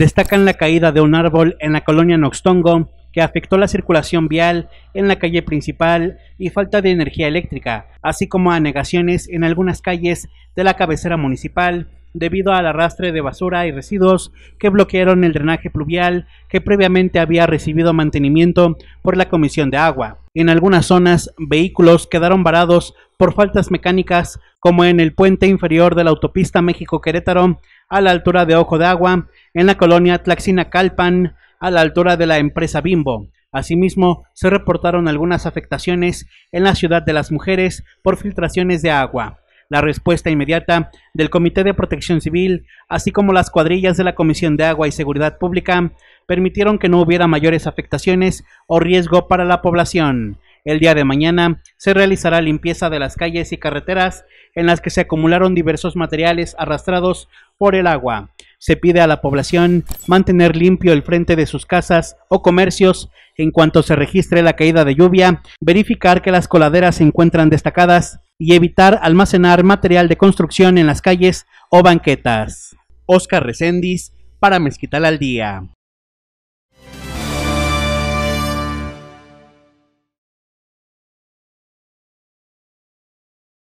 Destacan la caída de un árbol en la colonia Noxtongo, que afectó la circulación vial en la calle principal y falta de energía eléctrica, así como anegaciones en algunas calles de la cabecera municipal debido al arrastre de basura y residuos que bloquearon el drenaje pluvial que previamente había recibido mantenimiento por la Comisión de Agua. En algunas zonas, vehículos quedaron varados por faltas mecánicas, como en el puente inferior de la autopista México-Querétaro, a la altura de Ojo de Agua, en la colonia Tlaxina-Calpan, a la altura de la empresa Bimbo. Asimismo, se reportaron algunas afectaciones en la ciudad de las mujeres por filtraciones de agua la respuesta inmediata del Comité de Protección Civil, así como las cuadrillas de la Comisión de Agua y Seguridad Pública, permitieron que no hubiera mayores afectaciones o riesgo para la población. El día de mañana se realizará limpieza de las calles y carreteras en las que se acumularon diversos materiales arrastrados por el agua. Se pide a la población mantener limpio el frente de sus casas o comercios en cuanto se registre la caída de lluvia, verificar que las coladeras se encuentran destacadas y evitar almacenar material de construcción en las calles o banquetas. Oscar Recendis para Mezquital al Día.